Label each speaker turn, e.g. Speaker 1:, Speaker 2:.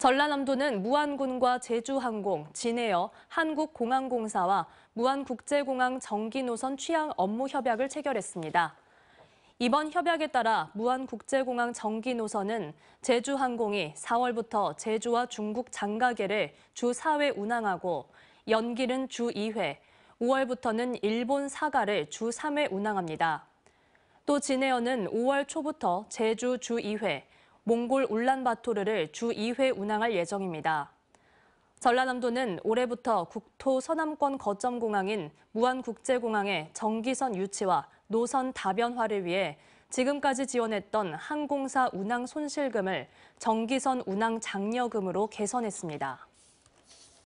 Speaker 1: 전라남도는 무안군과 제주항공, 진해어 한국공항공사와 무안국제공항 정기노선 취항 업무 협약을 체결했습니다. 이번 협약에 따라 무안국제공항 정기노선은 제주항공이 4월부터 제주와 중국 장가계를 주 4회 운항하고 연길은 주 2회, 5월부터는 일본 사가를 주 3회 운항합니다. 또 진에어는 5월 초부터 제주 주 2회, 몽골 울란바토르를 주 2회 운항할 예정입니다. 전라남도는 올해부터 국토 서남권 거점 공항인 무안국제공항의 정기선 유치와 노선 다변화를 위해 지금까지 지원했던 항공사 운항 손실금을 정기선 운항 장려금으로 개선했습니다.